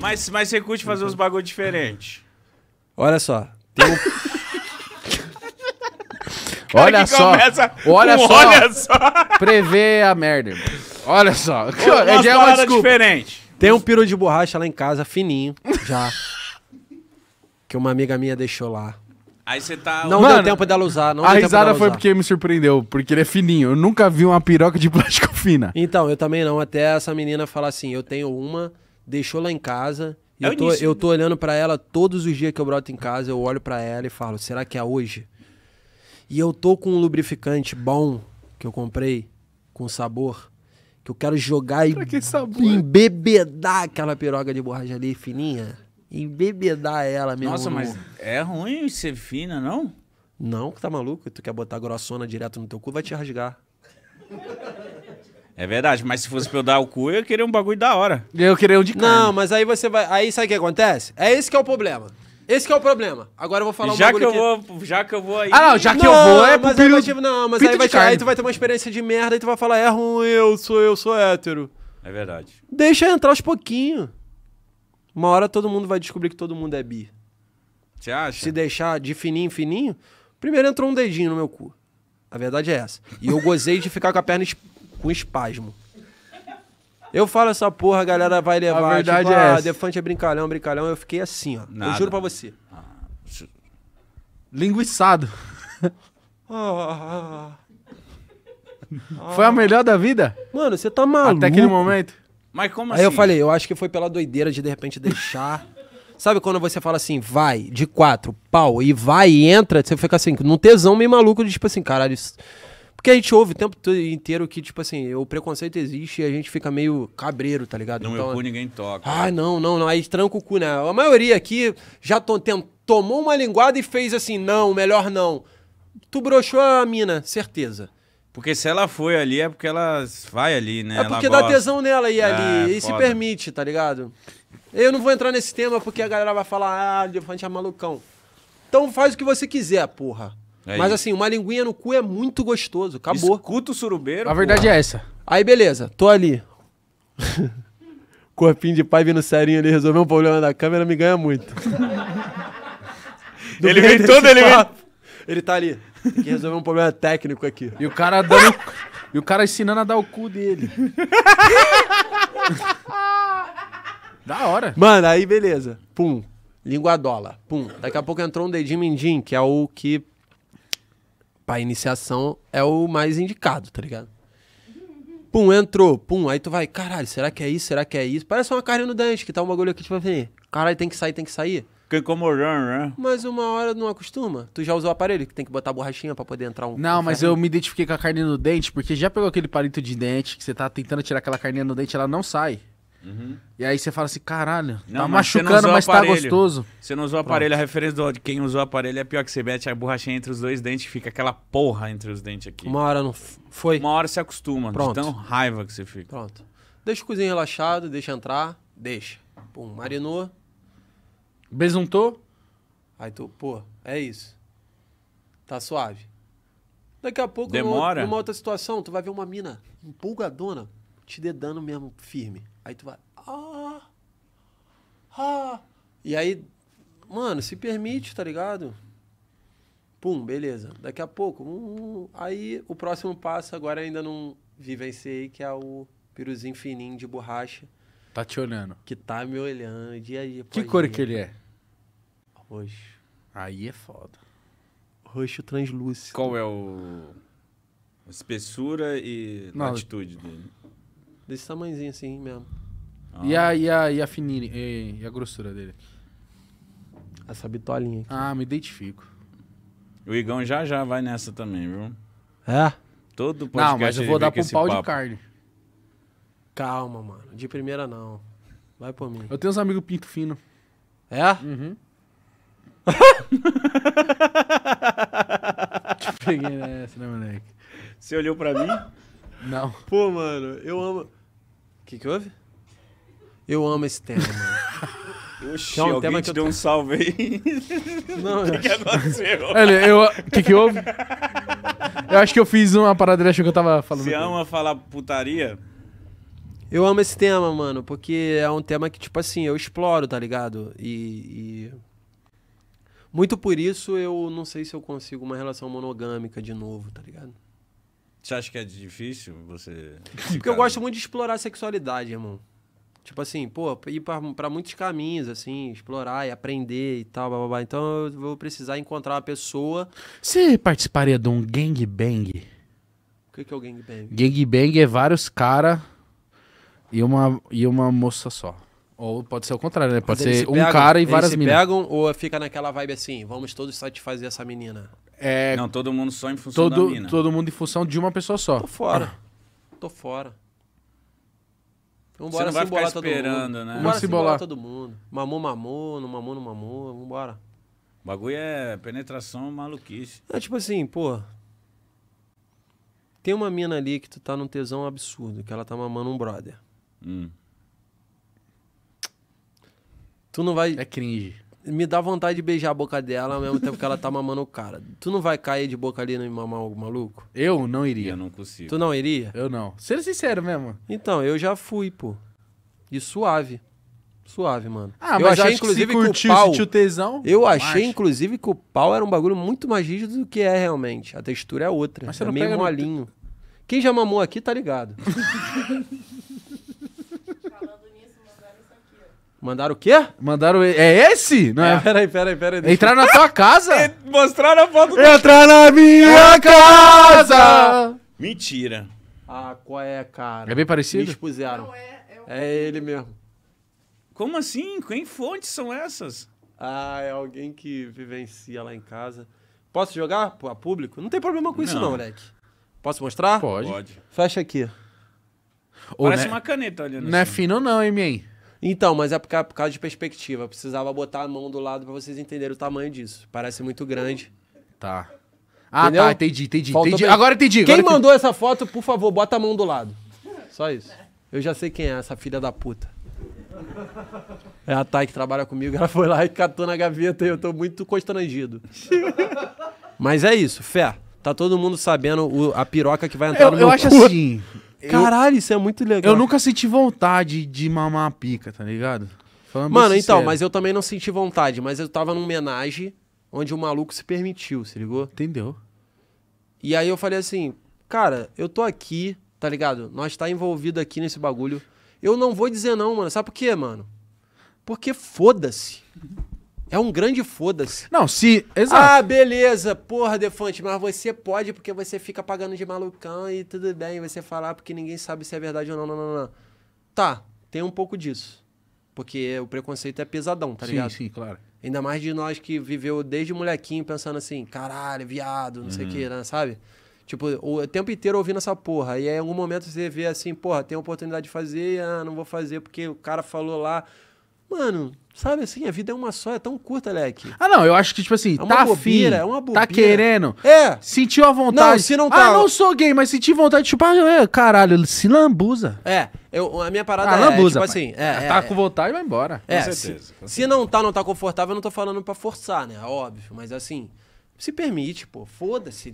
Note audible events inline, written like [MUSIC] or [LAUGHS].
Mas, mas você curte fazer uns bagulho diferente. Olha só. Tem um... [LAUGHS] olha, só, olha só. Olha só. Prevê a merda, irmão. Olha só. Ô, [LAUGHS] é já é uma diferente. Tem um piro de borracha lá em casa, fininho, já. que uma amiga minha deixou lá. Aí você tá. Não Mano, deu tempo dela usar. Não a risada foi porque me surpreendeu, porque ele é fininho. Eu nunca vi uma piroca de plástico [LAUGHS] fina. Então, eu também não. Até essa menina falar assim: eu tenho uma deixou lá em casa. É eu, tô, início, eu né? tô olhando para ela todos os dias que eu broto em casa, eu olho para ela e falo, será que é hoje? E eu tô com um lubrificante bom que eu comprei, com sabor, que eu quero jogar e é embebedar aquela piroga de borracha ali fininha. Embebedar ela mesmo. Nossa, mas é ruim ser fina, não? Não, que tá maluco? Tu quer botar grossona direto no teu cu, vai te rasgar. É verdade, mas se fosse pra eu dar o cu, eu ia querer um bagulho da hora. Eu queria um de carne. Não, mas aí você vai. Aí sabe o que acontece? É esse que é o problema. Esse que é o problema. Agora eu vou falar um já que eu vou, Já que eu vou aí. Ah, não, já que não, eu vou é mas aí vai, Não, mas aí, vai, te, aí tu vai ter uma experiência de merda e tu vai falar, é ruim, eu sou, eu sou hétero. É verdade. Deixa entrar aos pouquinhos. Uma hora todo mundo vai descobrir que todo mundo é bi. Você acha? Se deixar de fininho, fininho. Primeiro entrou um dedinho no meu cu. A verdade é essa. E eu gozei de ficar com a perna com espasmo. Eu falo essa porra, a galera vai levar. A tipo, verdade tipo, é ah, essa. Defante é brincalhão, brincalhão. Eu fiquei assim, ó. Nada. Eu juro pra você. Ah, Linguiçado. [LAUGHS] Ah, ah, ah. foi a melhor da vida? Mano, você tá maluco. Até aquele momento. Mas como assim? Aí eu assim? falei, eu acho que foi pela doideira de de repente deixar. [LAUGHS] Sabe quando você fala assim, vai, de quatro, pau, e vai e entra, você fica assim, num tesão meio maluco de tipo assim, caralho, isso... Porque a gente ouve o tempo inteiro que, tipo assim, o preconceito existe e a gente fica meio cabreiro, tá ligado? Não, então, meu cu ninguém toca. Ah, não, não, não. Aí tranca o cu, né? A maioria aqui já tomou uma linguada e fez assim, não, melhor não. Tu broxou a mina, certeza. Porque se ela foi ali, é porque ela vai ali, né? É porque ela dá gosta. tesão nela ir ali é, e foda. se permite, tá ligado? Eu não vou entrar nesse tema porque a galera vai falar, ah, elefante é malucão. Então faz o que você quiser, porra. É Mas assim, uma linguinha no cu é muito gostoso. Acabou. Escuta o surubeiro. A verdade é essa. Aí, beleza. Tô ali. [LAUGHS] Corpinho de pai vindo serinho ali resolver um problema da câmera me ganha muito. [LAUGHS] ele vem todo, ele vem... Ele tá ali. Tem que resolver um problema técnico aqui. E o cara dando... e o cara ensinando a dar o cu dele. [LAUGHS] da hora. Mano, aí beleza. Pum. Linguadola. Pum. Daqui a pouco entrou um dedinho mindinho, que é o que pra iniciação é o mais indicado, tá ligado? Pum, entrou, pum, aí tu vai, caralho, será que é isso? Será que é isso? Parece uma carne no dente, que tá um bagulho aqui, tipo assim, caralho, tem que sair, tem que sair. Porque como né? Mas uma hora não acostuma. Tu já usou o aparelho que tem que botar borrachinha pra poder entrar um. Não, um mas eu me identifiquei com a carne no dente, porque já pegou aquele palito de dente que você tá tentando tirar aquela carninha no dente ela não sai. Uhum. E aí você fala assim, caralho, tá não, tá machucando, mas tá gostoso. Você não usou o aparelho, a referência do, de quem usou o aparelho é pior que você mete a borrachinha entre os dois dentes fica aquela porra entre os dentes aqui. Uma hora não foi. Uma hora você acostuma, Pronto. de tão raiva que você fica. Pronto. Deixa o cozinho relaxado, deixa entrar, deixa. Pum, marinou. Besuntou? Aí tu, pô, é isso. Tá suave. Daqui a pouco, Demora. numa outra situação, tu vai ver uma mina empolgadona te dê dano mesmo, firme. Aí tu vai. Ah! Ah! E aí, mano, se permite, tá ligado? Pum, beleza. Daqui a pouco. Hum, aí o próximo passo agora ainda não vivenciei, que é o piruzinho fininho de borracha. Tá te olhando. Que tá me olhando dia a dia. Que cor dia. que ele é? Roxo. Aí é foda. Roxo translúcido. Qual é o. Espessura e Não, atitude dele? Desse tamanhozinho assim mesmo. Ah. E, a, e, a, e a fininha, e, e a grossura dele? Essa bitolinha aqui. Ah, me identifico. O Igão já já vai nessa também, viu? É? Todo podcast Não, mas eu vou dar pro pau papo. de carne. Calma, mano. De primeira não. Vai por mim. Eu tenho uns amigos pinto fino. É? Uhum. [LAUGHS] Te peguei nessa, né, moleque? Você olhou pra mim? Não. Pô, mano, eu amo que, que houve? Eu amo esse tema, mano. [LAUGHS] Oxi, é um alguém tema que te eu... deu um salve aí. [LAUGHS] Não, [LAUGHS] que que aconteceu? É eu... Que que houve? Eu acho que eu fiz uma parada, ele achou que eu tava falando. Você ama falar putaria? Eu amo esse tema, mano, porque é um tema que, tipo assim, eu exploro, tá ligado? E, e... Muito por isso eu não sei se eu consigo uma relação monogâmica de novo, tá ligado? Você acha que é difícil você. Porque eu gosto muito de explorar a sexualidade, irmão. Tipo assim, pô, ir para muitos caminhos, assim, explorar e aprender e tal, blá, blá, blá. Então eu vou precisar encontrar uma pessoa. Você participaria de um gangbang? O que, que é o gangbang? Gangbang é vários caras e uma, e uma moça só. Ou pode ser o contrário, né? Pode ser um cara e várias meninas. Eles se meninas. pegam ou fica naquela vibe assim, vamos todos satisfazer essa menina? É, Não, todo mundo só em função todo, da mina. Todo mundo em função de uma pessoa só. Tô fora. Ah. Tô fora. Vambora Você não vai ficar esperando, né? Vambora se bolar todo mundo. Mamou, mamou, não mamou, não mamou. Vambora. O bagulho é penetração maluquice. É tipo assim, pô. Tem uma mina ali que tu tá num tesão absurdo, que ela tá mamando um brother. Hum. Tu não vai. É cringe me dá vontade de beijar a boca dela ao mesmo tempo que ela tá mamando o cara. Tu não vai cair de boca ali e mamar o maluco? Eu não iria. Eu não consigo. Tu não iria? Eu não. Sendo sincero mesmo. Então, eu já fui, pô. E suave. Suave, mano. Ah, eu mas achei inclusive que, curtiu, que o pau, sentiu tesão. Eu achei acho. inclusive que o pau era um bagulho muito mais rígido do que é realmente. A textura é outra. Mas você é não meio molinho. No... Quem já mamou aqui tá ligado. [LAUGHS] Mandaram o quê? Mandaram. É esse? Não é? é? Peraí, peraí, peraí. Deixa... Entrar na tua casa? mostrar [LAUGHS] mostraram a foto do. Entrar na minha casa! Mentira. Ah, qual é, cara? É bem parecido? Me expuseram. Não, é, é, o... é ele mesmo. Como assim? Quem fontes são essas? Ah, é alguém que vivencia lá em casa. Posso jogar a público? Não tem problema com isso, não, moleque. Posso mostrar? Pode. Pode. Fecha aqui. Ô, Parece né... uma caneta olhando. Não é assim. é fino, não, hein, minha? Então, mas é por causa, por causa de perspectiva. Eu precisava botar a mão do lado para vocês entenderem o tamanho disso. Parece muito grande. Tá. Ah, tá, Entendeu? tá, entendi, entendi. entendi. Agora entendi. Agora quem entendi. mandou essa foto, por favor, bota a mão do lado. Só isso. Eu já sei quem é, essa filha da puta. É a Thay que trabalha comigo, ela foi lá e catou na gaveta e eu tô muito constrangido. [LAUGHS] Mas é isso, fé. Tá todo mundo sabendo o, a piroca que vai entrar eu, no meu Eu acho cu. assim, Caralho, isso é muito legal. Eu nunca senti vontade de mamar a pica, tá ligado? Falando Mano, então, sincero. mas eu também não senti vontade, mas eu tava numa homenagem onde o maluco se permitiu, se ligou? Entendeu? E aí eu falei assim, cara, eu tô aqui, tá ligado? Nós tá envolvido aqui nesse bagulho. Eu não vou dizer não, mano. Sabe por quê, mano? Porque foda-se. É um grande foda-se. Não, se. Exato. Ah, beleza, porra, Defante, mas você pode porque você fica pagando de malucão e tudo bem, você falar porque ninguém sabe se é verdade ou não, não, não, não. Tá, tem um pouco disso. Porque o preconceito é pesadão, tá sim, ligado? Sim, sim, claro. Ainda mais de nós que viveu desde molequinho pensando assim, caralho, viado, não uhum. sei o que, uhum. né, sabe? Tipo, o tempo inteiro ouvindo essa porra. E aí, em algum momento, você vê assim, porra, tem a oportunidade de fazer, ah, não vou fazer porque o cara falou lá Mano, sabe assim, a vida é uma só, é tão curta, Leque. Ah, não, eu acho que, tipo assim, é tá bobeira, afim, é uma tá querendo, é. sentiu a vontade. Não, se não tá... Ah, não sou gay, mas senti vontade, tipo, ah, é, caralho, se lambuza. É, eu, a minha parada ah, é, lambuza, tipo assim... É, tá é, tá com vontade, vai embora. É, com certeza. Se, se não tá, não tá confortável, eu não tô falando pra forçar, né, óbvio, mas assim, se permite, pô, foda-se.